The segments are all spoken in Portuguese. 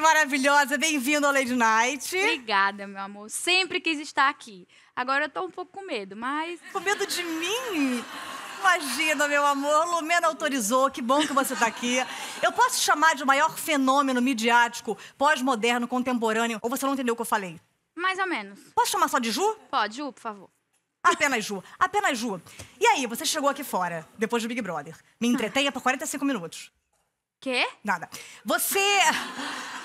maravilhosa, bem-vindo ao Lady Night. Obrigada, meu amor. Sempre quis estar aqui. Agora eu tô um pouco com medo, mas. Com medo de mim? Imagina, meu amor. Lumena autorizou, que bom que você tá aqui. Eu posso chamar de o maior fenômeno midiático, pós-moderno, contemporâneo, ou você não entendeu o que eu falei? Mais ou menos. Posso chamar só de Ju? Pode, Ju, por favor. Apenas Ju, apenas Ju. E aí, você chegou aqui fora, depois do Big Brother. Me entretenha por 45 minutos. Quê? Nada. Você.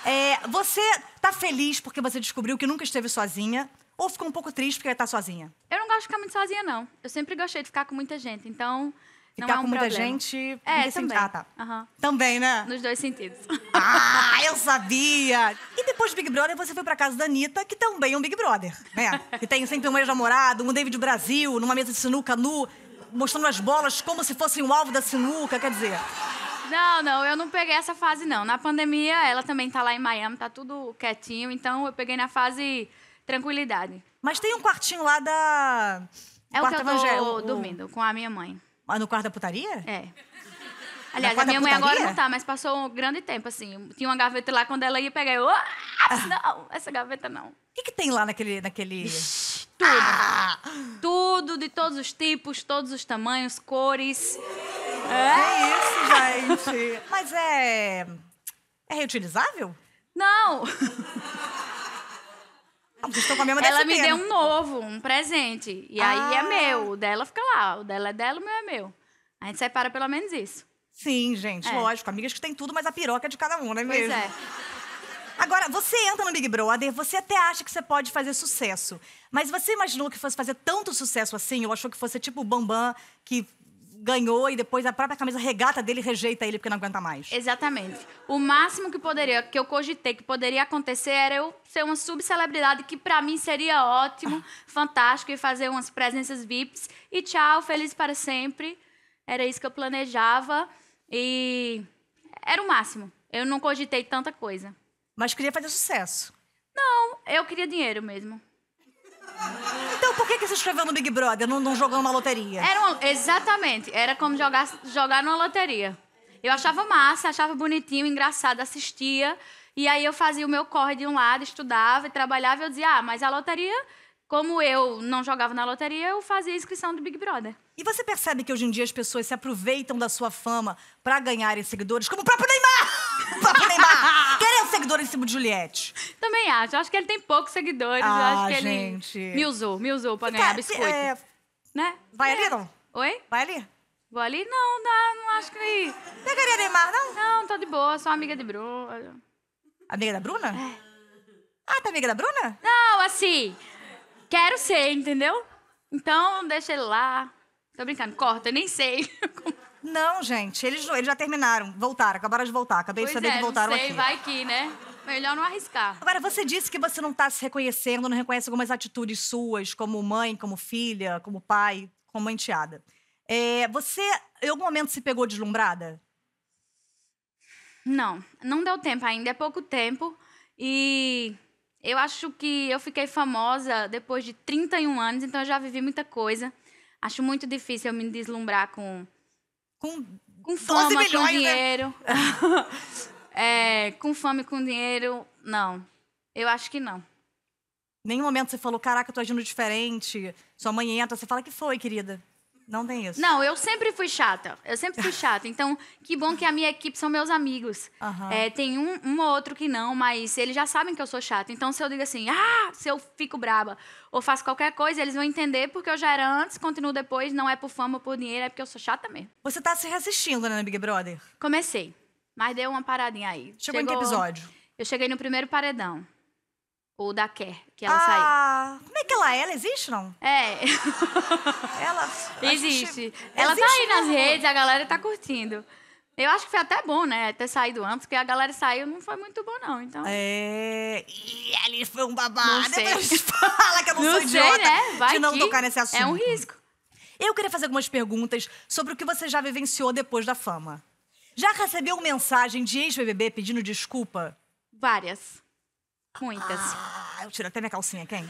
É, você tá feliz porque você descobriu que nunca esteve sozinha? Ou ficou um pouco triste porque tá sozinha? Eu não gosto de ficar muito sozinha, não. Eu sempre gostei de ficar com muita gente, então. Ficar é um com muita problema. gente. É, nesse também. Ah, tá. Uhum. Também, né? Nos dois sentidos. Ah, eu sabia! E depois do Big Brother, você foi pra casa da Anitta, que também é um Big Brother, né? que tem sempre um ex-namorado, um David Brasil, numa mesa de sinuca nu, mostrando as bolas como se fossem o alvo da sinuca, quer dizer. Não, não, eu não peguei essa fase, não. Na pandemia, ela também tá lá em Miami, tá tudo quietinho, então eu peguei na fase tranquilidade. Mas tem um quartinho lá da. É o quarto que eu tô dormindo, com a minha mãe. Mas ah, no quarto da putaria? É. Aliás, a minha mãe agora não tá, mas passou um grande tempo, assim. Tinha uma gaveta lá, quando ela ia pegar, eu... Ah, ah. não, essa gaveta não. O que, que tem lá naquele... naquele... Ixi, tudo. Ah! Tudo, de todos os tipos, todos os tamanhos, cores. É? Que é isso, gente? Mas é. É reutilizável? Não! vocês estão com a mesma Ela me deu um novo, um presente. E aí é ah. meu. O dela fica lá. O dela é dela, o meu é meu. A gente separa pelo menos isso. Sim, gente, é. lógico. Amigas que tem tudo, mas a piroca é de cada um, não é pois mesmo? Pois é. Agora, você entra no Big Brother, você até acha que você pode fazer sucesso. Mas você imaginou que fosse fazer tanto sucesso assim? Ou achou que fosse tipo o Bambam, que ganhou e depois a própria camisa regata dele rejeita ele porque não aguenta mais. Exatamente. O máximo que poderia, que eu cogitei que poderia acontecer era eu ser uma subcelebridade que para mim seria ótimo, fantástico e fazer umas presenças VIPs e tchau, feliz para sempre. Era isso que eu planejava e era o máximo. Eu não cogitei tanta coisa. Mas queria fazer sucesso. Não, eu queria dinheiro mesmo. Então por que, que se inscreveu no Big Brother, não, não jogou numa loteria? Era exatamente, era como jogar, jogar numa loteria. Eu achava massa, achava bonitinho, engraçado, assistia. E aí eu fazia o meu corre de um lado, estudava e trabalhava. E eu dizia, ah, mas a loteria, como eu não jogava na loteria, eu fazia a inscrição do Big Brother. E você percebe que hoje em dia as pessoas se aproveitam da sua fama para ganharem seguidores, como o próprio Neymar! O próprio Neymar! Querem um é seguidor em cima de Juliette. Também acho. Acho que ele tem poucos seguidores. Ah, acho que gente. ele me usou, me usou pra ganhar tá, é, biscoito. É... Né? Vai é. ali, não? Oi? Vai ali? Vou ali? Não, não, não acho que... Pegaria Neymar, não? Não, tô de boa. Sou amiga de Bruna. Amiga da Bruna? É. Ah, tá amiga da Bruna? Não, assim... Quero ser, entendeu? Então, deixa ele lá. Tô brincando, corta, eu nem sei. Não, gente, eles, eles já terminaram, voltaram, acabaram de voltar. Acabei pois de saber é, que voltaram não sei, aqui. vai que, né? Melhor não arriscar. Agora, você disse que você não tá se reconhecendo, não reconhece algumas atitudes suas, como mãe, como filha, como pai, como enteada. É, você, em algum momento, se pegou deslumbrada? Não, não deu tempo ainda, é pouco tempo. E eu acho que eu fiquei famosa depois de 31 anos, então eu já vivi muita coisa. Acho muito difícil eu me deslumbrar com. Com, com fama, milhões, com né? dinheiro. Né? é, com fama e com dinheiro, não. Eu acho que não. Nenhum momento você falou, caraca, eu tô agindo diferente. Sua mãe entra, você fala, que foi, querida? Não tem isso. Não, eu sempre fui chata. Eu sempre fui chata. Então, que bom que a minha equipe são meus amigos. Uhum. É, tem um, um ou outro que não, mas eles já sabem que eu sou chata. Então, se eu digo assim, ah, se eu fico braba ou faço qualquer coisa, eles vão entender porque eu já era antes, continuo depois, não é por fama ou por dinheiro, é porque eu sou chata mesmo. Você tá se resistindo, né, Big Brother? Comecei. Mas deu uma paradinha aí. Chegou, Chegou... em que episódio? Eu cheguei no primeiro paredão. O da Care, que ela ah, saiu. Como é que ela é? Ela existe, não? É. ela. Existe. Ela existe tá aí nas redes, a galera tá curtindo. Eu acho que foi até bom, né? Ter saído antes, porque a galera saiu não foi muito bom, não. Então. É. E ali foi um babado. Não sei. Depois fala que eu não, não sou sei, idiota né? Vai de não que tocar nesse assunto. É um risco. Eu queria fazer algumas perguntas sobre o que você já vivenciou depois da fama. Já recebeu mensagem de ex-BBB pedindo desculpa? Várias. Muitas. Ah, eu tiro até minha calcinha, quem?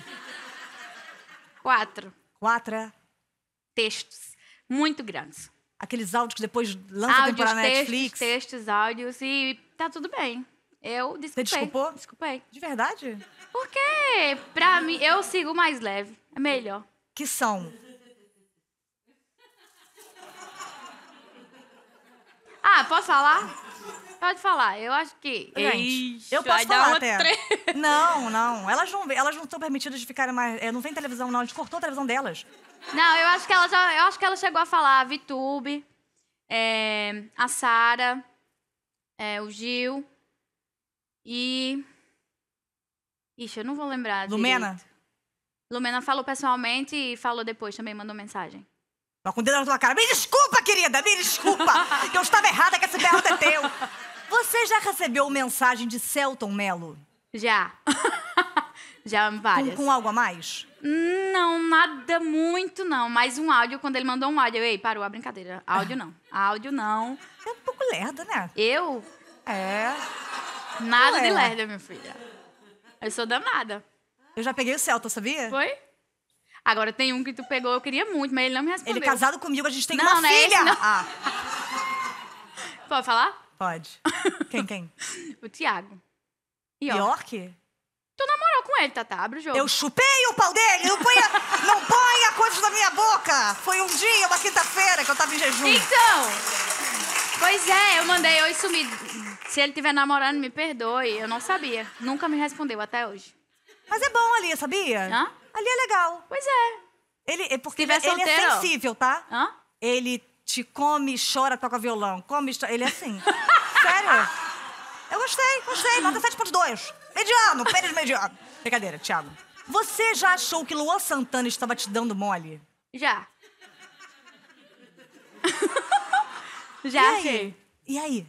Quatro. Quatro? É? Textos. Muito grandes. Aqueles áudios que depois lança a temporada na Netflix? textos, áudios e tá tudo bem. Eu desculpei. Você desculpou? Desculpei. De verdade? Porque, pra mim, eu sigo mais leve. É melhor. Que são? Ah, posso falar? pode falar. Eu acho que. Gente, eu posso falar até. Tre... Não, não. Elas não elas não estão permitidas de ficarem mais. É, não vem televisão, não. A gente cortou a televisão delas. Não, eu acho que ela já. Eu acho que ela chegou a falar a Vitube, é, a Sara, é, o Gil e. Ixi, eu não vou lembrar. Lumena? Direito. Lumena falou pessoalmente e falou depois também, mandou mensagem. Mas com o dedo na tua cara. Me desculpa, querida, me desculpa! que eu estava errada, que esse belo é teu. Você já recebeu mensagem de Celton Mello? Já. já várias. Com, com, algo a mais? Não, nada muito não. Mais um áudio, quando ele mandou um áudio. Eu, Ei, parou a brincadeira. Áudio não. Áudio não. é um pouco lerda, né? Eu? É. Nada de lerda, minha filha. Eu sou danada. Eu já peguei o Celton, sabia? Foi? Agora tem um que tu pegou, eu queria muito, mas ele não me respondeu. Ele casado comigo, a gente tem não, uma não filha. É esse, não. Ah. Pode falar? Pode. Quem, quem? o Thiago. York. York? Tu namorou com ele, Tata. Abre o jogo. Eu chupei o pau dele! Não ponha, não ponha coisas na minha boca! Foi um dia, uma quinta-feira, que eu tava em jejum. Então! Pois é, eu mandei oi sumido. Se ele tiver namorando, me perdoe. Eu não sabia. Nunca me respondeu até hoje. Mas é bom ali, sabia? Hã? Ali é legal. Pois é. Ele, é porque ele, solteiro, ele é sensível, tá? Hã? Ele come, chora, toca violão. Come, chora. Ele é assim. Sério? Eu gostei, gostei. Nota 7.2. Mediano, pênis mediano. Brincadeira, Thiago. Você já achou que Luan Santana estava te dando mole? Já. já e achei. Aí? E aí?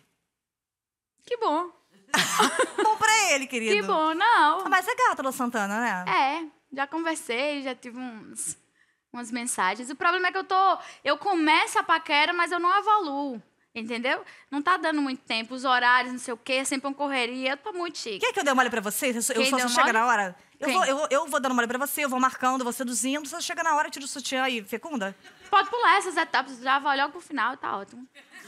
Que bom. bom pra ele, querido. Que bom, não. Ah, mas é gato, Luan Santana, né? É. Já conversei, já tive uns umas mensagens. O problema é que eu tô, eu começo a paquera, mas eu não evoluo. Entendeu? Não tá dando muito tempo, os horários, não sei o quê, é sempre uma correria, eu tô muito chique. Quer que eu dê mole pra vocês? Eu, eu só, só assim, chega na hora? Eu vou, eu, eu vou, dando mole pra você, eu vou marcando, vou seduzindo, você chega na hora, tira o sutiã e fecunda? Pode pular essas etapas, já vai logo pro final, tá ótimo.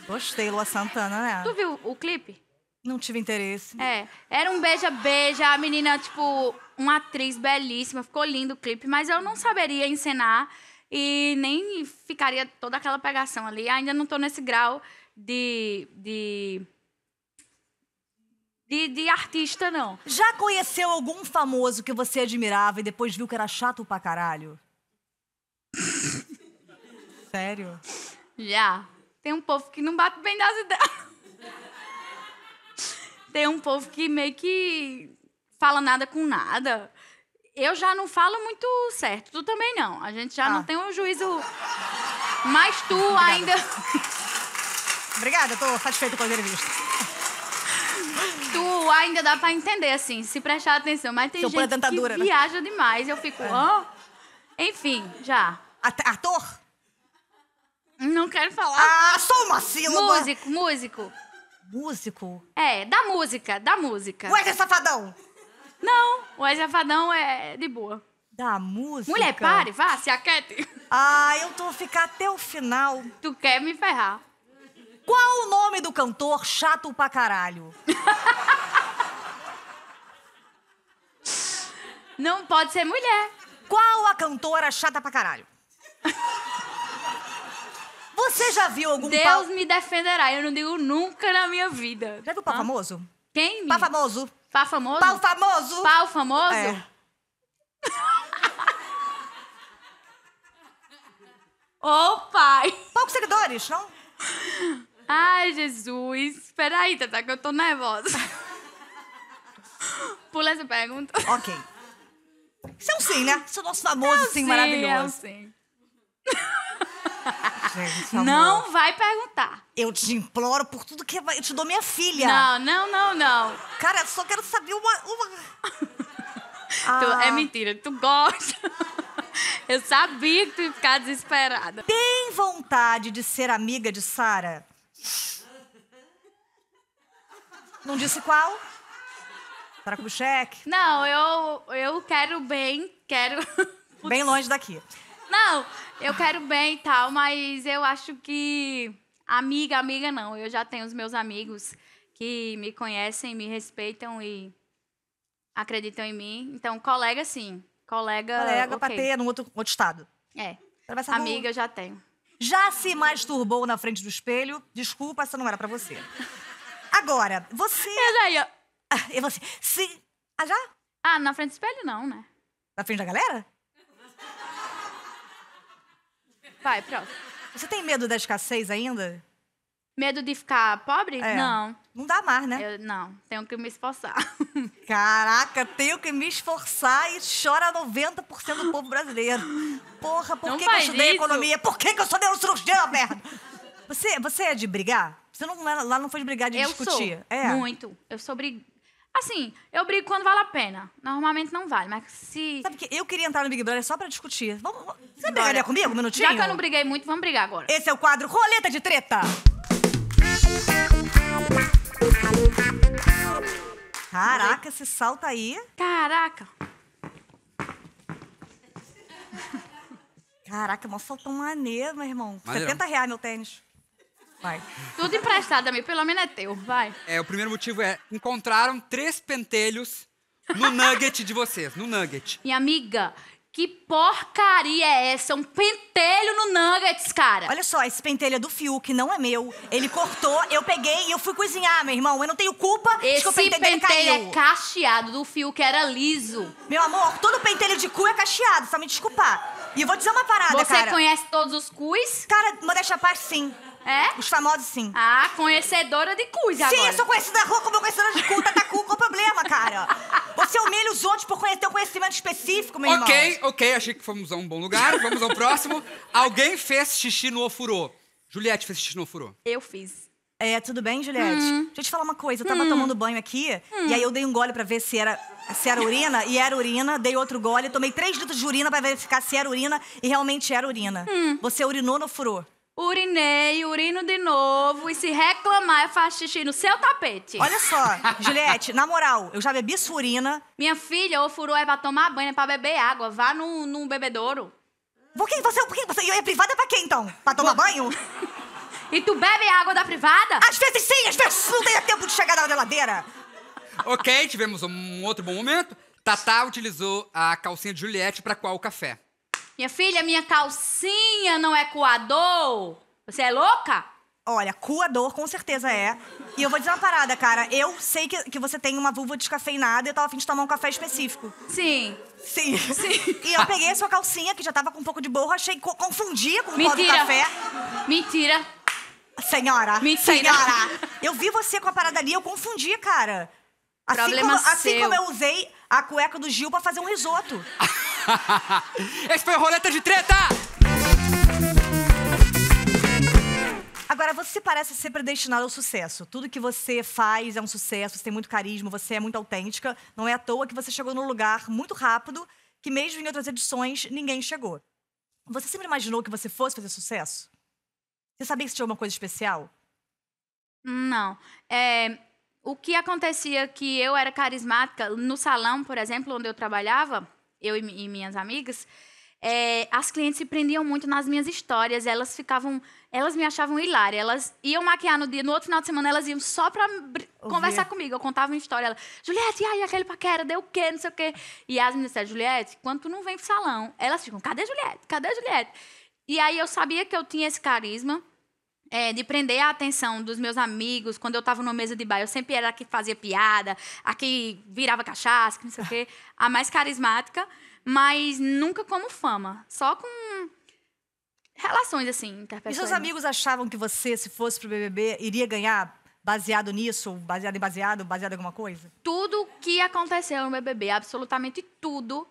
Gostei, Lua Santana, né? Tu viu o clipe? Não tive interesse. É. Era um beija-beija, a menina, tipo, uma atriz belíssima, ficou lindo o clipe, mas eu não saberia encenar e nem ficaria toda aquela pegação ali. Ainda não estou nesse grau de, de de, de, artista, não. Já conheceu algum famoso que você admirava e depois viu que era chato pra caralho? Sério? Já. Tem um povo que não bate bem das ideias. Tem um povo que meio que fala nada com nada. Eu já não falo muito certo, tu também não. A gente já ah. não tem um juízo. Mas tu Obrigada. ainda. Obrigada, tô satisfeita com a entrevista. Tu ainda dá pra entender, assim, se prestar atenção. Mas tem Seu gente que né? viaja né? demais. Eu fico, É. Enfim, já. Ator? Não quero falar. Ah, só uma sílaba. Músico, músico. Músico? É, da música, da música. Wesley é Safadão! Não, o Azafadão é de boa. Da música? Mulher, pare, vá, se aquete. Ah, eu tô ficar até o final. Tu quer me ferrar. Qual o nome do cantor chato pra caralho? Não pode ser mulher. Qual a cantora chata pra caralho? Você já viu algum Deus me defenderá, eu não digo nunca na minha vida. Já viu o pau ah. famoso? Quem? Pá famoso. Pau famoso? Pau famoso! Pau famoso? É. Ô, Poucos seguidores, não? Ai, Jesus. Espera aí, Tata, que eu tô nervosa. Pula essa pergunta. Ok. Isso é um sim, né? Isso é o nosso famoso é um sim, sim maravilhoso. É um sim gente, Não vai perguntar. Eu te imploro por tudo que eu te dou minha filha. Não, não, não, não. Cara, só quero saber uma. uma... Ah. Tu, é ah. mentira, tu gosta. Eu sabia que tu ia ficar desesperada. Tem vontade de ser amiga de Sara? Não disse qual? Sara Cheque? Não, eu, eu quero bem, quero. Bem longe daqui. Não, eu quero bem e tal, mas eu acho que amiga, amiga não. Eu já tenho os meus amigos que me conhecem, me respeitam e acreditam em mim. Então, colega sim. Colega, colega okay. pra ter outro, outro estado. É. Amiga, eu já tenho. Já se masturbou na frente do espelho? Desculpa, essa não era para você. Agora, você. Eu já ia. eu e você? Se... Ah, já? Ah, na frente do espelho não, né? Na frente da galera? Vai, próximo. Você tem medo da escassez ainda? Medo de ficar pobre? É. Não. Não dá mais, né? Eu, não, tenho que me esforçar. Caraca, tenho que me esforçar e chora 90% do povo brasileiro. Porra, por não que, que eu estudei isso. economia? Por que, que eu sou neurocirurgião, merda? Você, você é de brigar? Você não, lá não foi de brigar, de eu discutir? Sou, é. Muito. Eu sou brig... Assim, eu brigo quando vale a pena. Normalmente não vale, mas se. Sabe que eu queria entrar no Big Brother só pra discutir. Vamos, você Bora. brigaria comigo um minutinho? Já que eu não briguei muito, vamos brigar agora. Esse é o quadro Roleta de Treta! Caraca, esse salta aí. Caraca. Caraca, mó saltão maneiro, meu irmão. Maneiro. 70 reais meu tênis. Vai. Tudo emprestado, amigo. Pelo menos é teu. Vai. É, o primeiro motivo é: encontraram três pentelhos no nugget de vocês, no nugget. Minha amiga, que porcaria é essa? Um pentelho no nuggets, cara. Olha só, esse pentelho é do Fiuk, não é meu. Ele cortou, eu peguei e eu fui cozinhar, meu irmão. Eu não tenho culpa esse de que o pentelho, pentelho é caiu. é cacheado, do Fiuk era liso. Meu amor, todo pentelho de cu é cacheado, só me desculpar. E eu vou dizer uma parada, Você cara. Você conhece todos os cuis? Cara, modéstia à parte, sim. É? Os famosos, sim. Ah, conhecedora de agora. Sim, eu sou conhecida da rua como conhecedora de cu. Tatacu, qual o problema, cara? Você humilha os outros por conhecer um conhecimento específico, meu irmão. Ok, ok, achei que fomos a um bom lugar. Vamos ao próximo. Alguém fez xixi no ofurô. Juliette fez xixi no ofurô. Eu fiz. É, tudo bem, Juliette? Hum. Deixa eu te falar uma coisa. Eu tava hum. tomando banho aqui, hum. e aí eu dei um gole pra ver se era, se era urina, e era urina. Dei outro gole, tomei três litros de urina pra verificar se era urina, e realmente era urina. Hum. Você urinou no furô urinei, urino de novo e se reclamar, eu faço xixi no seu tapete. Olha só, Juliette, na moral, eu já bebi furina. Minha filha, ou furou é pra tomar banho, é pra beber água. Vá num, num bebedouro. Por que você, por que você é privada pra quê, então? Pra tomar banho? e tu bebe água da privada? Às vezes sim, às vezes não tem tempo de chegar na geladeira. ok, tivemos um outro bom momento. Tatá utilizou a calcinha de Juliette para qual o café. Minha filha, minha calcinha não é coador. Você é louca? Olha, coador com certeza é. E eu vou dizer uma parada, cara. Eu sei que, que você tem uma vulva descafeinada e eu tava afim de tomar um café específico. Sim. Sim. Sim. E eu peguei a sua calcinha, que já tava com um pouco de borra, achei co confundia com o pó do café. Mentira. Senhora. Mentira. Senhora. Eu vi você com a parada ali, eu confundi, cara. Assim Problema como, assim como eu usei a cueca do Gil para fazer um risoto. Esse foi o Roleta de Treta! Agora, você parece ser predestinado ao sucesso. Tudo que você faz é um sucesso, você tem muito carisma, você é muito autêntica. Não é à toa que você chegou num lugar muito rápido que, mesmo em outras edições, ninguém chegou. Você sempre imaginou que você fosse fazer sucesso? Você sabia que você tinha alguma coisa especial? Não. É, o que acontecia que eu era carismática no salão, por exemplo, onde eu trabalhava, eu e, e minhas amigas, é, as clientes se prendiam muito nas minhas histórias, elas ficavam, elas me achavam hilária, elas iam maquiar no dia, no outro final de semana elas iam só pra conversar comigo, eu contava uma história, ela, Juliette, e aí aquele paquera, deu o quê, não sei o quê, e as meninas disseram, Juliette, quando tu não vem pro salão, elas ficam, cadê Juliette, cadê Juliette? E aí eu sabia que eu tinha esse carisma, é, de prender a atenção dos meus amigos. Quando eu estava numa mesa de bar, eu sempre era a que fazia piada, a que virava cachaça, que não sei o quê. A mais carismática, mas nunca como fama. Só com relações, assim, interpessoais. E seus amigos achavam que você, se fosse pro BBB, iria ganhar baseado nisso, baseado em baseado, baseado em alguma coisa? Tudo que aconteceu no BBB, absolutamente tudo,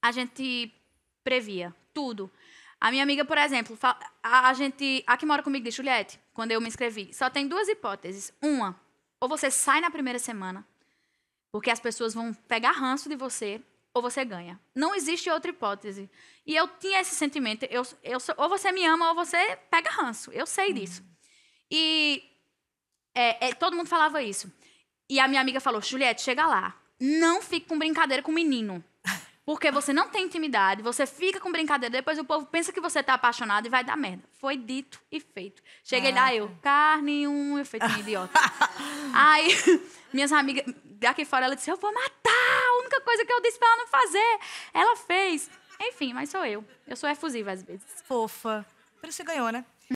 a gente previa. Tudo. A minha amiga, por exemplo, a gente. A que mora comigo diz, Juliette, quando eu me inscrevi, só tem duas hipóteses. Uma, ou você sai na primeira semana, porque as pessoas vão pegar ranço de você, ou você ganha. Não existe outra hipótese. E eu tinha esse sentimento. Eu, eu, ou você me ama, ou você pega ranço. Eu sei uhum. disso. E é, é, todo mundo falava isso. E a minha amiga falou: Juliette, chega lá. Não fique com brincadeira com o menino. Porque você não tem intimidade, você fica com brincadeira, depois o povo pensa que você tá apaixonado e vai dar merda. Foi dito e feito. Cheguei ah. lá, é. eu, carne um, eu feito um idiota. Aí, minhas amigas, daqui fora, ela disse: Eu vou matar! A única coisa que eu disse pra ela não fazer. Ela fez. Enfim, mas sou eu. Eu sou efusiva às vezes. Fofa. Por isso você ganhou, né?